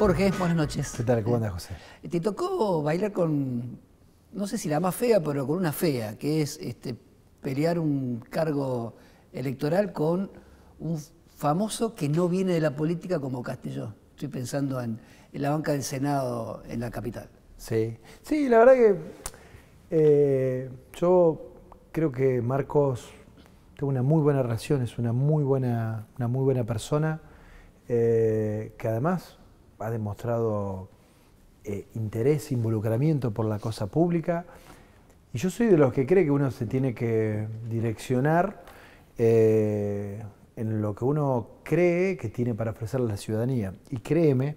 Jorge, buenas noches. ¿Qué tal? ¿Cómo eh, andas, José? Te tocó bailar con, no sé si la más fea, pero con una fea, que es este, pelear un cargo electoral con un famoso que no viene de la política como Castillo. Estoy pensando en, la banca del Senado en la capital. Sí, sí, la verdad que eh, yo creo que Marcos tengo una muy buena relación, es una muy buena, una muy buena persona, eh, que además ha demostrado eh, interés, involucramiento por la cosa pública. Y yo soy de los que cree que uno se tiene que direccionar eh, en lo que uno cree que tiene para ofrecer a la ciudadanía. Y créeme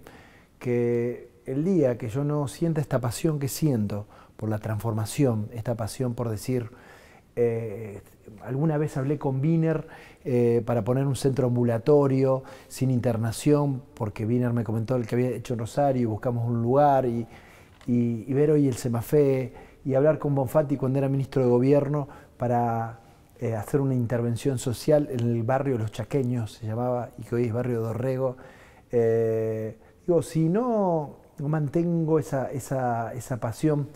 que el día que yo no sienta esta pasión que siento por la transformación, esta pasión por decir, eh, alguna vez hablé con Wiener eh, para poner un centro ambulatorio sin internación, porque Wiener me comentó el que había hecho Rosario y buscamos un lugar y, ver hoy el Semafé y hablar con Bonfatti cuando era ministro de gobierno para eh, hacer una intervención social en el barrio Los Chaqueños, se llamaba, y que hoy es barrio Dorrego. digo, si no, no mantengo esa, esa pasión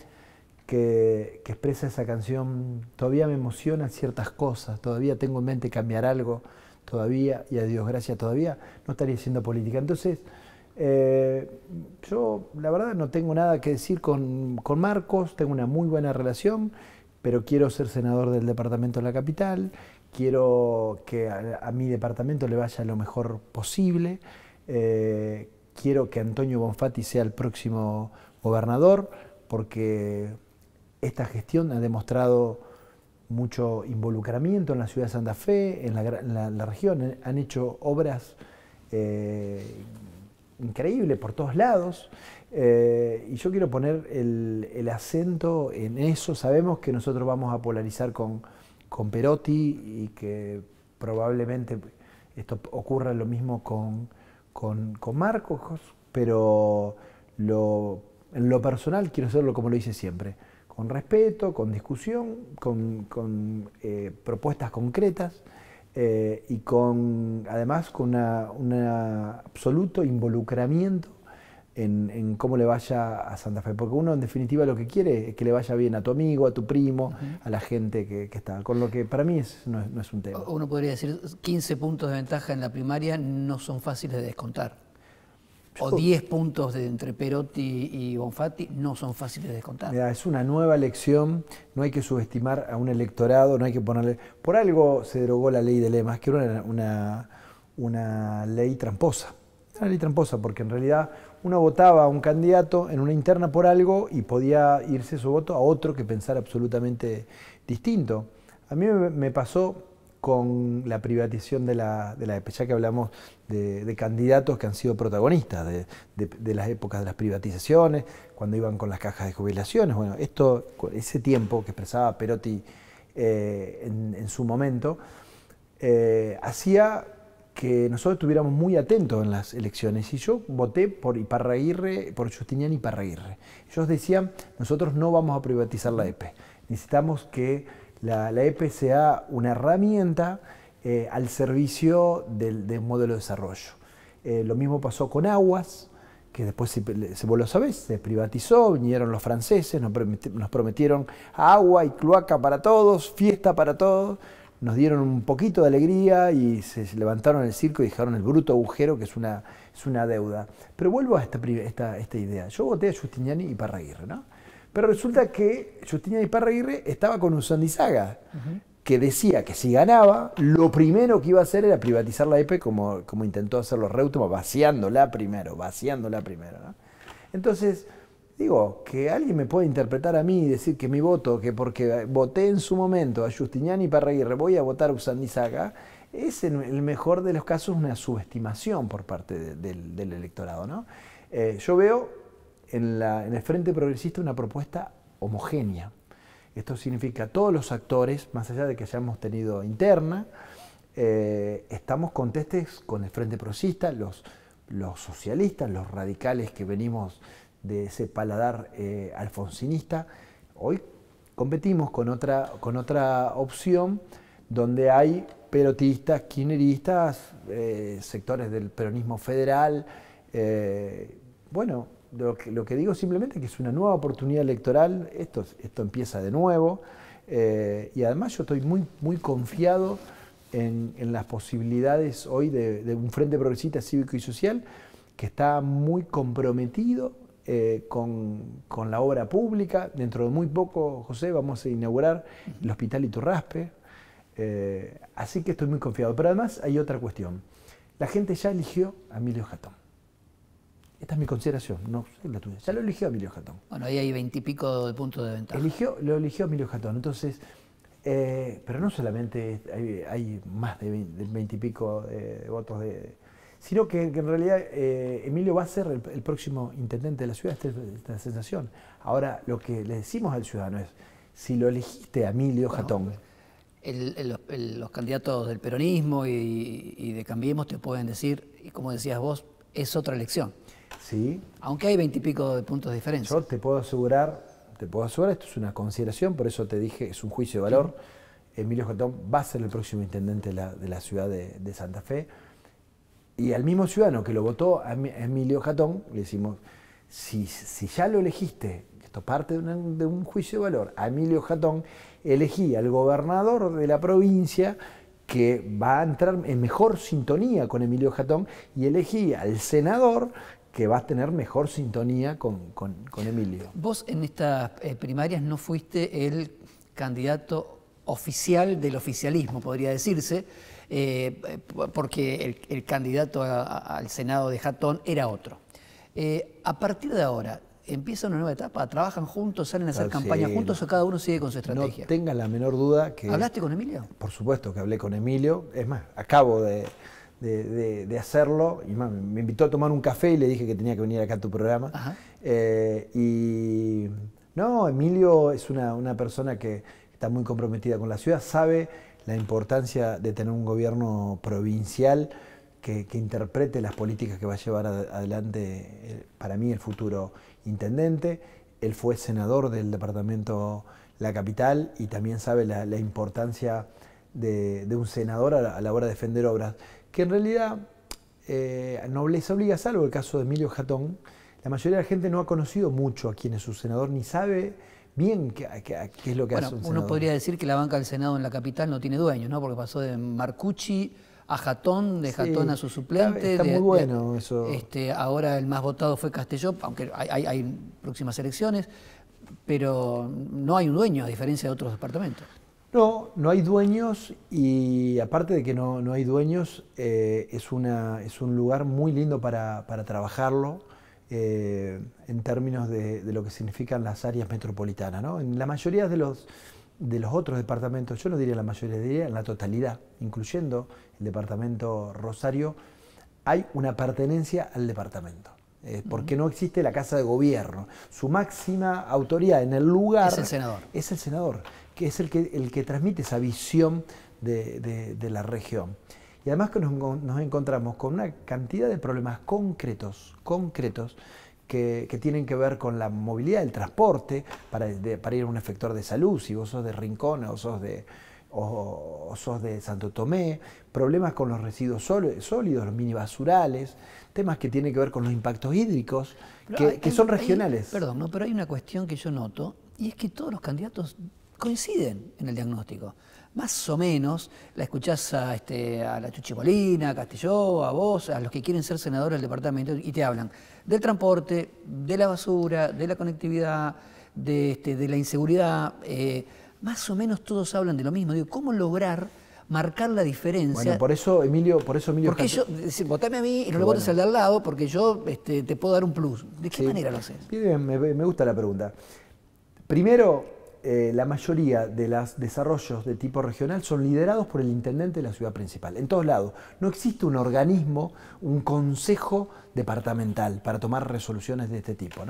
que, expresa esa canción, todavía me emocionan ciertas cosas, todavía tengo en mente cambiar algo, todavía, y a Dios gracias, todavía no estaría siendo política. Entonces, eh, yo la verdad no tengo nada que decir con, Marcos, tengo una muy buena relación, pero quiero ser senador del departamento de la capital, quiero que a, mi departamento le vaya lo mejor posible, eh, quiero que Antonio Bonfatti sea el próximo gobernador, porque esta gestión ha demostrado mucho involucramiento en la ciudad de Santa Fe, en la, región, eh, han hecho obras eh, increíbles por todos lados. Eh, y yo quiero poner el, acento en eso. Sabemos que nosotros vamos a polarizar con, Perotti y que probablemente esto ocurra lo mismo con, Marcos, pero en lo personal quiero hacerlo como lo hice siempre con respeto, con discusión, con, eh, propuestas concretas eh, y con además con un absoluto involucramiento en, cómo le vaya a Santa Fe. Porque uno en definitiva lo que quiere es que le vaya bien a tu amigo, a tu primo, a la gente que, está. Con lo que para mí no, es, no es un tema. Uno podría decir 15 puntos de ventaja en la primaria no son fáciles de descontar o 10 puntos de, entre Perotti y Bonfatti no son fáciles de descontar. es una nueva elección, no hay que subestimar a un electorado, no hay que ponerle... Por algo se derogó la ley de lemas, que era una, una, una ley tramposa. Era una ley tramposa porque en realidad uno votaba a un candidato en una interna por algo y podía irse su voto a otro que pensara absolutamente distinto. A mí me pasó con la privatización de la, de EPE, ya que hablamos de, candidatos que han sido protagonistas de, las épocas de las privatizaciones, cuando iban con las cajas de jubilaciones. Bueno, esto, ese tiempo que expresaba Perotti eh, en, su momento, eh, hacía que nosotros estuviéramos muy atentos en las elecciones. Y yo voté por Iparraguirre, por Justinian Iparraguirre. Ellos decían, nosotros no vamos a privatizar la EPE. E. Necesitamos que la, la EPCA una herramienta eh, al servicio del, modelo de desarrollo. Eh, lo mismo pasó con Aguas, que después, se volvió a sabés, se privatizó, vinieron los franceses, nos, prometieron agua y cloaca para todos, fiesta para todos, nos dieron un poquito de alegría y se levantaron el circo y dejaron el bruto agujero que es una, deuda. Pero vuelvo a esta, idea. Yo voté a Justiniani y Parraguirre, ¿no? Pero resulta que y Parraguirre estaba con Usandizaga, que decía que si ganaba, lo primero que iba a hacer era privatizar la EPE como, como intentó hacerlo Reutemann, vaciándola primero, vaciándola primero. Entonces, digo, que alguien me pueda interpretar a mí y decir que mi voto, que porque voté en su momento a Justiniani y Parraguirre, voy a votar a Usandizaga, es en el mejor de los casos una subestimación por parte del electorado. ¿no? Eh, yo veo en, el Frente Progresista una propuesta homogénea. Esto significa todos los actores, más allá de que hayamos tenido interna, eh, estamos contestes con el Frente Progresista, los, socialistas, los radicales que venimos de ese paladar eh, alfonsinista, hoy competimos con otra, con otra opción donde hay perotistas, kirchneristas, eh, sectores del peronismo federal, bueno, lo que, digo simplemente es que es una nueva oportunidad electoral, esto, esto empieza de nuevo, eh, y además yo estoy muy, muy confiado en, las posibilidades hoy de, un Frente Progresista Cívico y Social que está muy comprometido eh, con, la obra pública. Dentro de muy poco, José, vamos a inaugurar el Hospital Iturraspe. Eh, así que estoy muy confiado. Pero además hay otra cuestión. La gente ya eligió a Emilio Jatón. Esta es mi consideración, no la tuya. Ya lo eligió Emilio Jatón. Bueno, ahí hay veintipico de puntos de ventaja. Eligió, lo eligió Emilio Jatón. Entonces, eh, pero no solamente hay, más de veintipico de eh, votos de. Sino que, en realidad eh, Emilio va a ser el, próximo intendente de la ciudad, esta es la sensación. Ahora, lo que le decimos al ciudadano es: si lo elegiste a Emilio Jatón. los candidatos del peronismo y de Cambiemos te pueden decir, y como decías vos, es otra elección. Aunque hay veintipico de puntos de diferencia. Yo te puedo asegurar, te puedo asegurar, esto es una consideración, por eso te dije, es un juicio de valor. Emilio Jatón va a ser el próximo intendente de la, ciudad de, Santa Fe. Y al mismo ciudadano que lo votó, em-, Emilio Jatón, le decimos, si, ya lo elegiste, esto parte de, de un juicio de valor, a Emilio Jatón elegí al gobernador de la provincia que va a entrar en mejor sintonía con Emilio Jatón y elegí al senador que vas a tener mejor sintonía con, Emilio. Vos en estas eh, primarias no fuiste el candidato oficial del oficialismo, podría decirse, eh, eh, porque el, candidato al Senado de Jatón era otro. a partir de ahora, empieza una nueva etapa, trabajan juntos, salen a hacer ah, campaña juntos o cada uno sigue con su estrategia. No tengan la menor duda que... ¿Hablaste con Emilio? Por supuesto que hablé con Emilio. Es más, acabo de de, hacerlo. Y me invitó a tomar un café y le dije que tenía que venir acá a tu programa. Eh, y no, Emilio es una, persona que está muy comprometida con la ciudad, sabe la importancia de tener un gobierno provincial que, interprete las políticas que va a llevar adelante, eh, para mí, el futuro intendente. Él fue senador del departamento La Capital y también sabe la, importancia de, un senador a la hora de defender obras que en realidad eh, no les obliga, salvo el caso de Emilio Jatón, la mayoría de la gente no ha conocido mucho a quién es su senador, ni sabe bien qué, es lo que hace un senador. Uno podría decir que la banca del Senado en la capital no tiene dueños, ¿no? Porque pasó de Marcucci a Jatón, de Jatón a su suplente. Está, muy bueno eso. Este, ahora el más votado fue Castelló, aunque hay próximas elecciones, pero no hay un dueño a diferencia de otros departamentos. No, no hay dueños y aparte de que no, hay dueños, eh, es, un lugar muy lindo para, trabajarlo eh, en términos de, lo que significan las áreas metropolitanas. ¿no? En la mayoría de los, otros departamentos, yo no diría la mayoría, diría en la totalidad, incluyendo el departamento Rosario, hay una pertenencia al departamento. Eh, porque no existe la Casa de Gobierno. Su máxima autoridad en el lugar es el senador. Es el senador que es el que, el que transmite esa visión de, la región. Y además que nos, encontramos con una cantidad de problemas concretos, concretos, que, tienen que ver con la movilidad, del transporte, para, ir a un efector de salud, si vos sos de Rincón o sos de, o, de Santo Tomé, problemas con los residuos sólidos, los mini temas que tienen que ver con los impactos hídricos, que, son regionales. perdón, no, pero hay una cuestión que yo noto, y es que todos los candidatos coinciden en el diagnóstico. Más o menos la escuchás a, este, a la Molina a Castelló, a vos, a los que quieren ser senadores del departamento y te hablan del transporte, de la basura, de la conectividad, de, este, la inseguridad. Eh, más o menos todos hablan de lo mismo. Digo, ¿cómo lograr marcar la diferencia? Bueno, por eso, Emilio, por eso, Emilio. Porque yo, votame a mí y no le votes al de al lado porque yo este, te puedo dar un plus. ¿De qué manera lo haces? me gusta la pregunta. Primero, eh, la mayoría de los desarrollos de tipo regional son liderados por el intendente de la ciudad principal, en todos lados. No existe un organismo, un consejo departamental para tomar resoluciones de este tipo,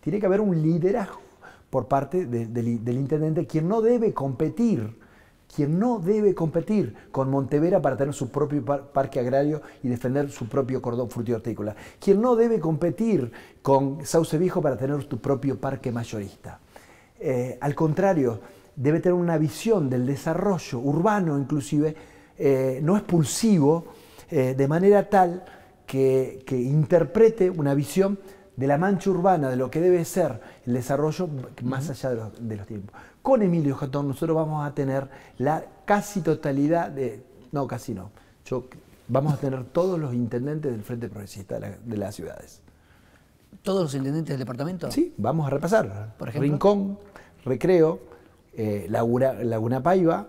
Tiene que haber un liderazgo por parte del intendente, quien no debe competir, quien no debe competir con Montevera para tener su propio parque agrario y defender su propio cordón hortícola, quien no debe competir con Sauce Viejo para tener su propio parque mayorista. Eh, al contrario, debe tener una visión del desarrollo urbano inclusive, eh, no expulsivo, eh, de manera tal que, interprete una visión de la mancha urbana, de lo que debe ser el desarrollo más allá de los, tiempos. Con Emilio Jatón nosotros vamos a tener la casi totalidad de, no, casi no, vamos a tener todos los intendentes del Frente Progresista de las ciudades. ¿Todos los intendentes del departamento? Sí, vamos a repasar. ¿Por ejemplo? Rincón, Recreo, eh, Laguna, Paiva,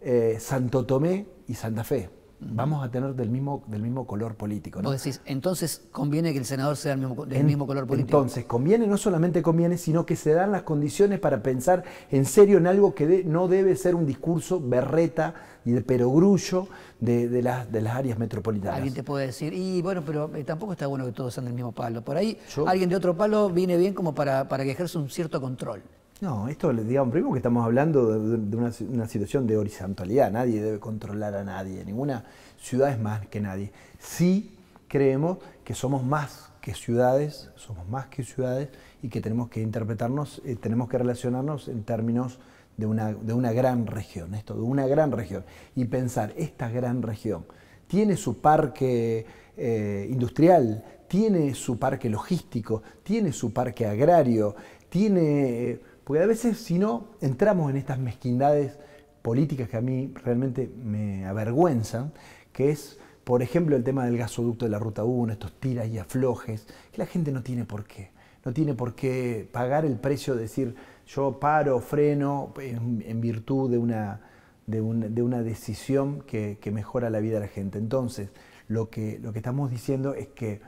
eh, Santo Tomé y Santa Fe vamos a tener del mismo, del mismo color político. Vos decís, entonces conviene que el senador sea del mismo, color político. Entonces, conviene, no solamente conviene, sino que se dan las condiciones para pensar en serio en algo que no debe ser un discurso berreta y de perogrullo de, de, las, de las áreas metropolitanas. Alguien te puede decir, y bueno, pero eh, tampoco está bueno que todos sean del mismo palo. Por ahí, alguien de otro palo viene bien como para, para que ejerza un cierto control. No, esto les digamos, primo, que estamos hablando de, una, situación de horizontalidad, nadie debe controlar a nadie, ninguna ciudad es más que nadie. Sí creemos que somos más que ciudades, somos más que ciudades y que tenemos que interpretarnos, eh, tenemos que relacionarnos en términos de una, de una gran región, esto, de una gran región, y pensar, esta gran región tiene su parque eh, industrial, tiene su parque logístico, tiene su parque agrario, tiene eh, porque a veces si no entramos en estas mezquindades políticas que a mí realmente me avergüenzan, que es, por ejemplo, el tema del gasoducto de la Ruta 1, estos tiras y aflojes, que la gente no tiene por qué. No tiene por qué pagar el precio de decir yo paro, freno, en, virtud de una, de, una decisión que, mejora la vida de la gente. Entonces, lo que, lo que estamos diciendo es que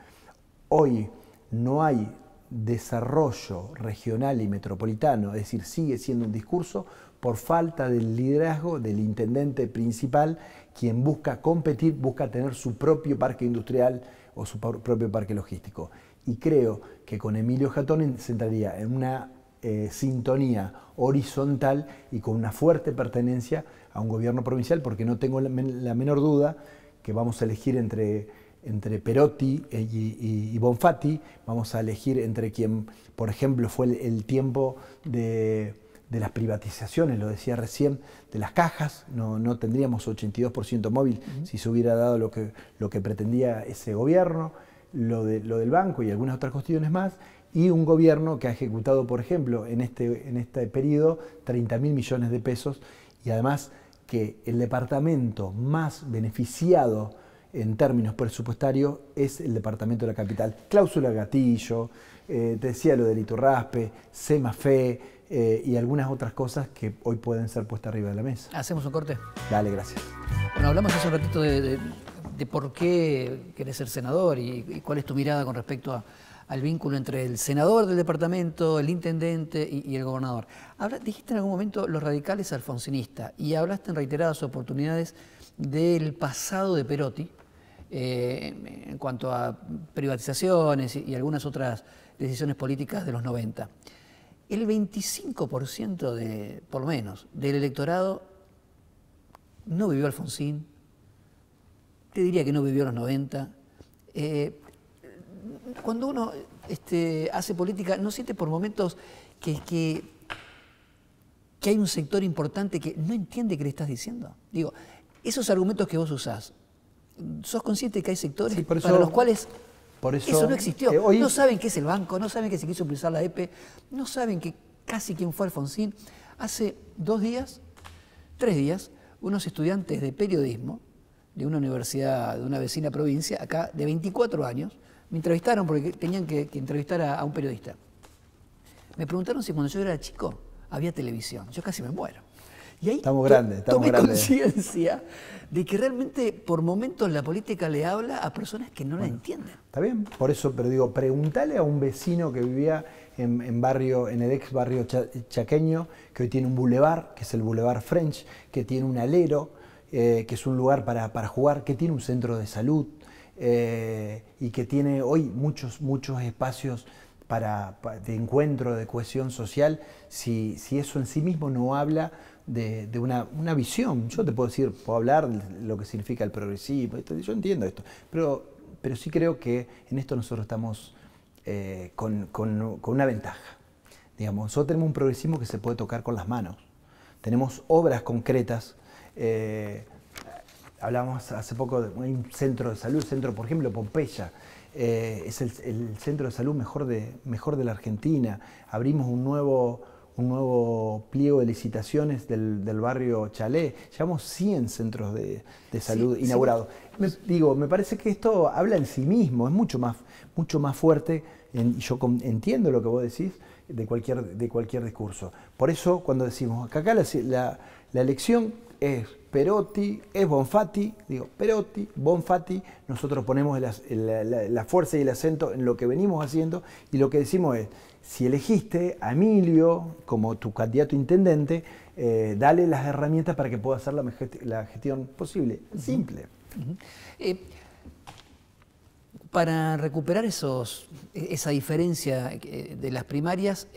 hoy no hay desarrollo regional y metropolitano, es decir, sigue siendo un discurso por falta del liderazgo del intendente principal, quien busca competir, busca tener su propio parque industrial o su propio parque logístico. Y creo que con Emilio Jatón se entraría en una eh, sintonía horizontal y con una fuerte pertenencia a un gobierno provincial, porque no tengo la menor duda que vamos a elegir entre entre Perotti y, Bonfatti, vamos a elegir entre quien, por ejemplo, fue el, tiempo de, las privatizaciones, lo decía recién, de las cajas, no, tendríamos 82% móvil si se hubiera dado lo que, lo que pretendía ese gobierno, lo, de, lo, del banco y algunas otras cuestiones más, y un gobierno que ha ejecutado, por ejemplo, en este, en este periodo 30 mil millones de pesos y además que el departamento más beneficiado en términos presupuestarios es el Departamento de la Capital. Cláusula Gatillo, eh, te decía lo del raspe, Semafe eh, y algunas otras cosas que hoy pueden ser puestas arriba de la mesa. ¿Hacemos un corte? Dale, gracias. Bueno, hablamos hace un ratito de, por qué querés ser senador y, cuál es tu mirada con respecto al vínculo entre el senador del departamento, el intendente y, el gobernador. dijiste en algún momento los radicales alfonsinistas y hablaste en reiteradas oportunidades del pasado de Perotti, eh, en cuanto a privatizaciones y, algunas otras decisiones políticas de los 90. El 25% de, por lo menos, del electorado no vivió Alfonsín, te diría que no vivió los 90. Eh, cuando uno este, hace política, ¿no siente por momentos que, que, hay un sector importante que no entiende qué le estás diciendo? Digo, esos argumentos que vos usás, sos consciente que hay sectores para los cuales eso, no existió. Eh, no saben qué es el banco, no saben que se quiso utilizar la EPE, no saben que casi quién fue Alfonsín. Hace dos días, tres días, unos estudiantes de periodismo de una universidad, de una vecina provincia, acá, de 24 años, me entrevistaron porque tenían que, entrevistar a un periodista. Me preguntaron si cuando yo era chico había televisión. Yo casi me muero. Y ahí estamos tomé conciencia de que realmente por momentos la política le habla a personas que no la entienden. Está bien, por eso, pero digo, pregúntale a un vecino que vivía en, barrio, en el ex barrio chaqueño, que hoy tiene un bulevar, que es el Boulevard French, que tiene un alero, eh, que es un lugar para, jugar, que tiene un centro de salud eh, y que tiene hoy muchos, muchos espacios de encuentro, de cohesión social, si eso en sí mismo no habla de, una, visión. Yo te puedo decir, puedo hablar de lo que significa el progresismo, yo entiendo esto, pero, pero sí creo que en esto nosotros estamos eh, con, una ventaja. Digamos, nosotros tenemos un progresismo que se puede tocar con las manos, tenemos obras concretas. Eh, hablábamos hace poco de un centro de salud, centro, por ejemplo, Pompeya. Eh, es el, centro de salud mejor de, mejor de la Argentina. Abrimos un nuevo, un nuevo pliego de licitaciones del, barrio Chalé. Llevamos 100 centros de, de salud inaugurados. Me, digo, me parece que esto habla en sí mismo, es mucho más, mucho más fuerte, y yo entiendo lo que vos decís, de cualquier, de cualquier discurso. Por eso, cuando decimos, acá la, la, la elección es Perotti, es Bonfatti, digo Perotti, Bonfatti, nosotros ponemos la, fuerza y el acento en lo que venimos haciendo y lo que decimos es, si elegiste a Emilio como tu candidato intendente, eh, dale las herramientas para que pueda hacer la, gestión posible, simple. Eh, para recuperar esos, e-, esa diferencia eh, de las primarias,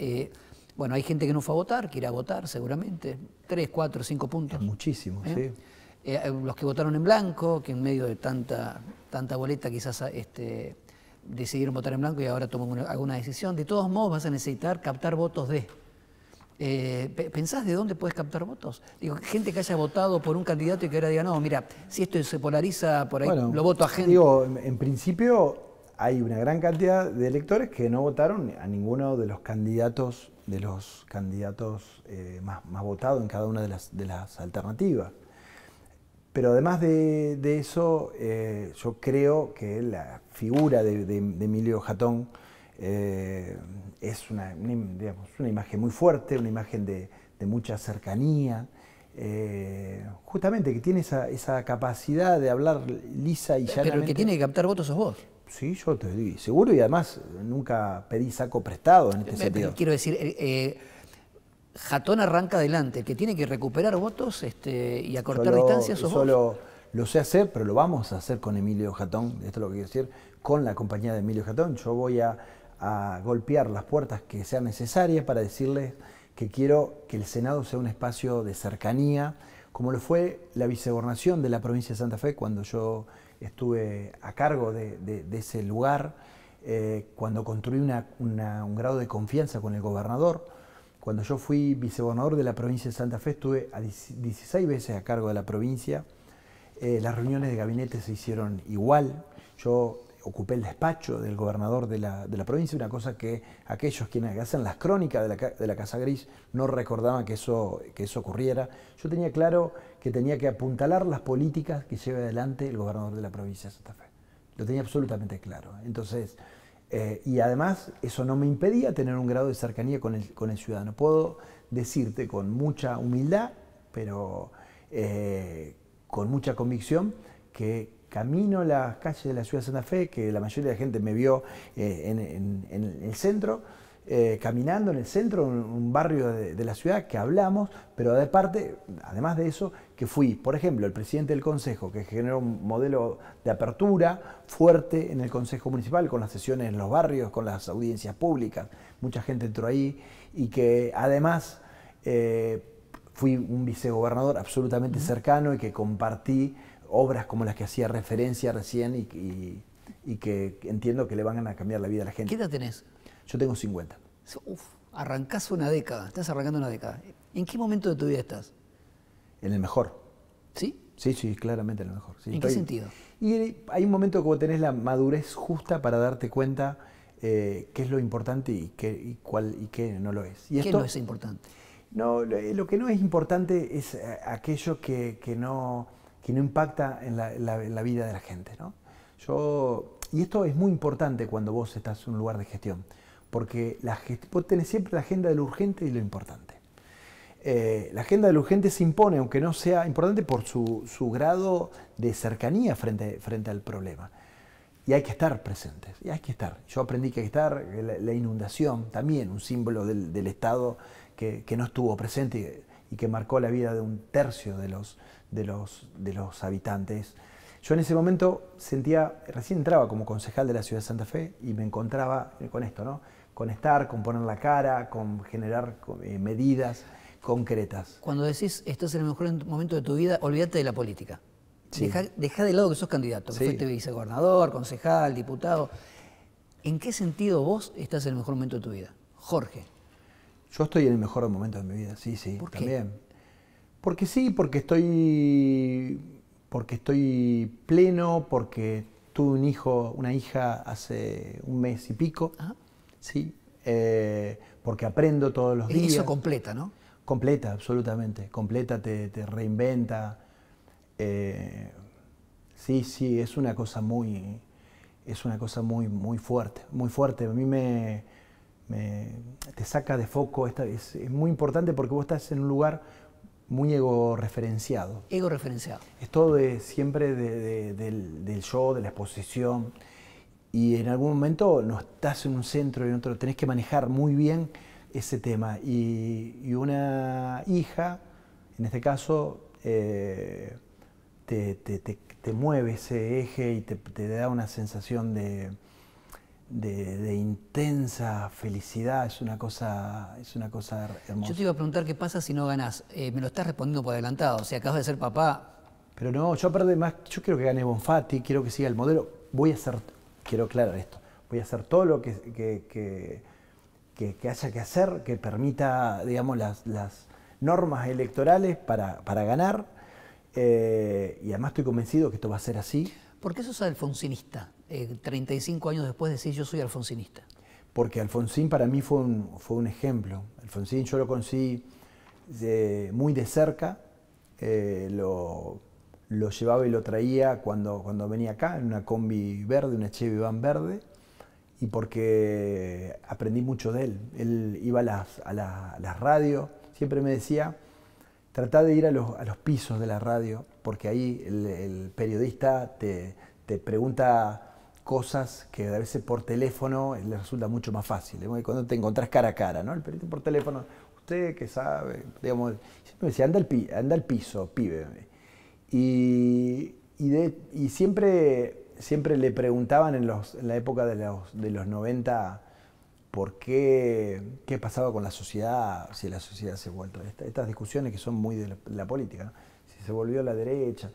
bueno, hay gente que no fue a votar, que irá a votar seguramente. Tres, cuatro, cinco puntos. Muchísimos, ¿Eh? sí. Eh, eh, los que votaron en blanco, que en medio de tanta, tanta boleta quizás este, decidieron votar en blanco y ahora toman alguna decisión. De todos modos vas a necesitar captar votos de... ¿Pensás de dónde puedes captar votos? Digo, gente que haya votado por un candidato y que ahora diga, no, mira, si esto se polariza por ahí, lo voto a gente. Digo, en principio hay una gran cantidad de electores que no votaron a ninguno de los candidatos de los candidatos eh, más, votados en cada una de las, de las alternativas. Pero además de, eso, eh, yo creo que la figura de, Emilio Jatón eh, es una, imagen muy fuerte, una imagen de, mucha cercanía, justamente que tiene esa, capacidad de hablar lisa y llanamente. Pero el que tiene que captar votos sos vos. Sí, yo te digo, seguro, y además nunca pedí saco prestado en este sentido. quiero decir, eh, eh, Jatón arranca adelante, que tiene que recuperar votos este, y acortar distancias sos solo Lo sé hacer, pero lo vamos a hacer con Emilio Jatón, esto es lo que quiero decir, con la compañía de Emilio Jatón. Yo voy a, a golpear las puertas que sean necesarias para decirles que quiero que el Senado sea un espacio de cercanía, como lo fue la vicegobernación de la provincia de Santa Fe cuando yo estuve a cargo de, ese lugar, eh, cuando construí un grado de confianza con el gobernador. Cuando yo fui vicegobernador de la provincia de Santa Fe, estuve a 16 veces a cargo de la provincia. Eh, las reuniones de gabinete se hicieron igual. Yo ocupé el despacho del gobernador de la, provincia, una cosa que aquellos quienes hacen las crónicas de la, de la Casa Gris no recordaban que eso, que eso ocurriera. Yo tenía claro que tenía que apuntalar las políticas que lleva adelante el gobernador de la provincia de Santa Fe. Lo tenía absolutamente claro. Entonces, eh, y además eso no me impedía tener un grado de cercanía con el, ciudadano. Puedo decirte con mucha humildad, pero eh, con mucha convicción, que camino las calles de la ciudad de Santa Fe, que la mayoría de la gente me vio eh, en el centro, eh, caminando en el centro, en un barrio de, la ciudad que hablamos, pero además de eso, que fui, por ejemplo, el presidente del Consejo, que generó un modelo de apertura fuerte en el Consejo Municipal, con las sesiones en los barrios, con las audiencias públicas, mucha gente entró ahí, y que además eh, fui un vicegobernador absolutamente cercano y que compartí obras como las que hacía referencia recién y, y, que entiendo que le van a cambiar la vida a la gente. ¿Qué edad tenés? Yo tengo 50. Uf, arrancás una década, estás arrancando una década. ¿En qué momento de tu vida estás? En el mejor. ¿Sí? Sí, sí, claramente en el mejor. ¿En qué sentido? Y hay un momento como tenés la madurez justa para darte cuenta eh, qué es lo importante y qué, cuál, y qué no lo es. Y ¿Qué esto, no es importante? No, lo eh, que no es importante es eh, aquello que, no, impacta en la, vida de la gente. Yo, y esto es muy importante cuando vos estás en un lugar de gestión porque la, vos tenés siempre la agenda de lo urgente y lo importante. Eh, la agenda de lo urgente se impone, aunque no sea importante, por su, grado de cercanía frente, frente al problema. Y hay que estar presentes, y hay que estar. Yo aprendí que hay que estar, la, inundación también, un símbolo del, Estado que, no estuvo presente y, que marcó la vida de un tercio de los, de los, de los habitantes yo en ese momento sentía, recién entraba como concejal de la ciudad de Santa Fe y me encontraba con esto, ¿no? Con estar, con poner la cara, con generar eh, medidas concretas. Cuando decís, estás en el mejor momento de tu vida, olvídate de la política. Deja, de lado que sos candidato, que fuiste vicegobernador, concejal, diputado. ¿En qué sentido vos estás en el mejor momento de tu vida? Jorge. Yo estoy en el mejor momento de mi vida, sí, sí, ¿Por también. Qué? Porque sí, porque estoy porque estoy pleno, porque tuve un hijo, una hija hace un mes y pico, ah. ¿sí? Eh, porque aprendo todos los e-, días. Eso completa, ¿no? Completa, absolutamente. Completa, te, reinventa. Eh, sí, sí, es una cosa muy, es una cosa muy, muy fuerte, muy fuerte. A mí me, te saca de foco, esta, es muy importante porque vos estás en un lugar muy ego referenciado. Ego referenciado. Es todo siempre del, yo, de la exposición. Y en algún momento no estás en un centro y en otro. Tenés que manejar muy bien ese tema. Y, una hija, en este caso, eh, te, mueve ese eje y te, da una sensación de, de, intensa felicidad, es una, cosa, es una cosa hermosa. Yo te iba a preguntar qué pasa si no ganás. Eh, me lo estás respondiendo por adelantado. Si sea, acabas de ser papá. Pero no, yo perdí más, yo quiero que gane Bonfatti, quiero que siga el modelo. Voy a hacer, quiero aclarar esto, voy a hacer todo lo que, que, que, haya que hacer que permita, digamos, las, normas electorales para, ganar. Eh, y además estoy convencido que esto va a ser así. ¿Por qué sos alfonsinista? 35 eh, años después de decir yo soy alfonsinista. Porque Alfonsín para mí fue un, fue un ejemplo. Alfonsín yo lo conocí muy de cerca, eh, lo, llevaba y lo traía cuando, cuando venía acá, en una combi verde, una Chevy Van verde, y porque aprendí mucho de él. Él iba a las, a la, a las radios, siempre me decía, Trata de ir a los, pisos de la radio, porque ahí el, periodista te, pregunta cosas que a veces por teléfono le resulta mucho más fácil. ¿eh? Cuando te encontrás cara a cara, ¿no? El periodista por teléfono, usted que sabe, digamos, siempre me decía, anda al, anda al piso, pibe. Y, siempre, siempre le preguntaban en, la época de de los 90 por qué, qué pasaba con la sociedad, si la sociedad se ha vuelto. estas discusiones que son muy de la, política, si se volvió a la derecha.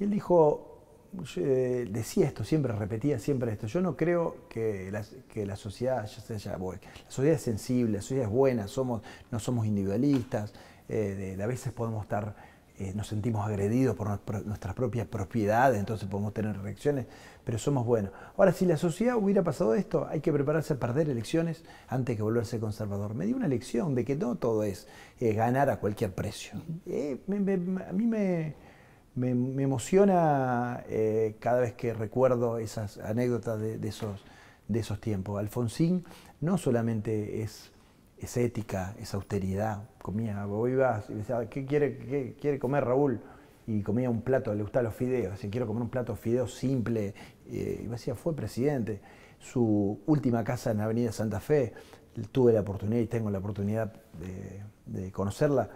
Y él dijo, eh, decía esto siempre, repetía siempre esto. Yo no creo que la, que la sociedad ya sea la sociedad es sensible, la sociedad es buena, somos, no somos individualistas, eh, a veces podemos estar eh, nos sentimos agredidos por, nuestras propias propiedades, entonces podemos tener reacciones, pero somos buenos. Ahora, si la sociedad hubiera pasado esto, hay que prepararse a perder elecciones antes que volverse conservador. Me dio una lección de que no todo es eh, ganar a cualquier precio. Eh, a mí me, emociona cada vez que recuerdo esas anécdotas de, esos, de esos tiempos. Alfonsín no solamente es es ética, es austeridad. Comía, vos vas y decía ¿qué quiere, qué quiere comer Raúl? Y comía un plato, le gustaban los fideos, decía, quiero comer un plato de fideos simple. Eh, y me decía, fue presidente. Su última casa en la Avenida Santa Fe, tuve la oportunidad y tengo la oportunidad de, conocerla,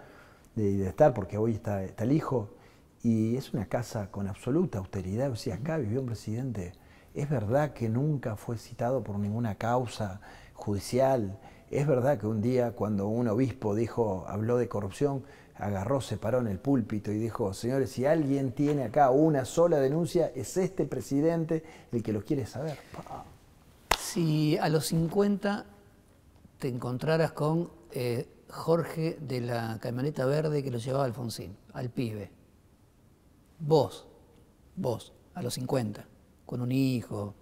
de, de, estar, porque hoy está, está el hijo. Y es una casa con absoluta austeridad. decía acá vivió un presidente. Es verdad que nunca fue citado por ninguna causa judicial. Es verdad que un día cuando un obispo dijo, habló de corrupción, agarró, se paró en el púlpito y dijo, señores, si alguien tiene acá una sola denuncia, es este presidente el que lo quiere saber. Si a los 50 te encontraras con eh, Jorge de la camioneta verde que lo llevaba Alfonsín, al pibe, vos, vos, a los 50, con un hijo,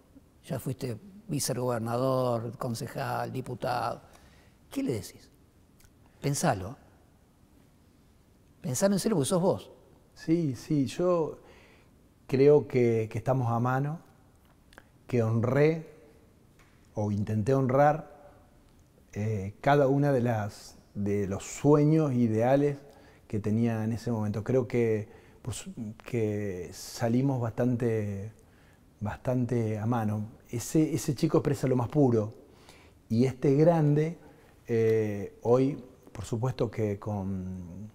ya fuiste vicegobernador, concejal, diputado, ¿Qué le decís? Pensalo. Pensalo en serio porque sos vos. Sí, sí, yo creo que, estamos a mano, que honré o intenté honrar eh, cada una de las de los sueños ideales que tenía en ese momento. Creo que, que salimos bastante, bastante a mano. Ese, ese chico expresa lo más puro y este grande eh, hoy, por supuesto que con,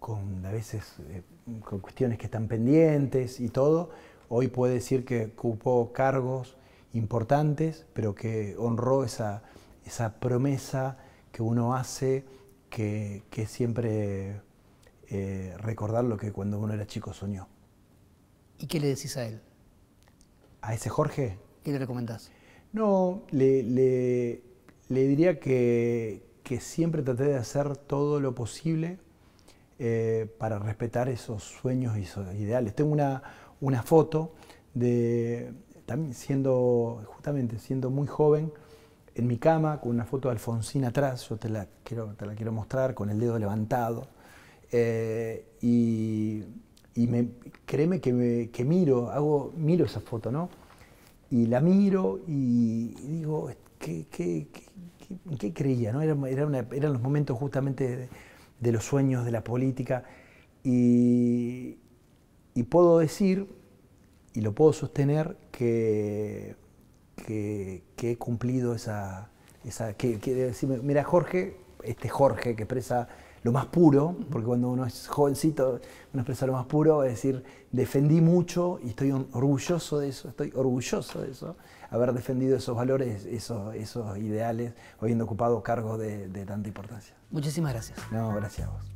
con a veces eh, con cuestiones que están pendientes y todo, hoy puede decir que ocupó cargos importantes, pero que honró esa, esa promesa que uno hace, que, que siempre eh, recordar lo que cuando uno era chico soñó. ¿Y qué le decís a él? ¿A ese Jorge? ¿Qué le recomendás? No, le, le le diría que, siempre traté de hacer todo lo posible eh, para respetar esos sueños y ideales. Tengo una, una foto de, también siendo, justamente siendo muy joven, en mi cama, con una foto de Alfonsín atrás, yo te la quiero, te la quiero mostrar, con el dedo levantado. Eh, y, me, créeme que, miro, hago, miro esa foto, ¿no? Y la miro y digo, ¿en qué, creía? ¿no? eran los momentos justamente de, los sueños, de la política. Y, puedo decir, y lo puedo sostener, que, he cumplido esa... que decir, mira, Jorge, este Jorge que expresa lo más puro, porque cuando uno es jovencito, uno expresa lo más puro, es decir, defendí mucho y estoy orgulloso de eso, estoy orgulloso de eso, haber defendido esos valores, esos, esos ideales, habiendo ocupado cargos de, de tanta importancia. Muchísimas gracias. No, gracias a vos.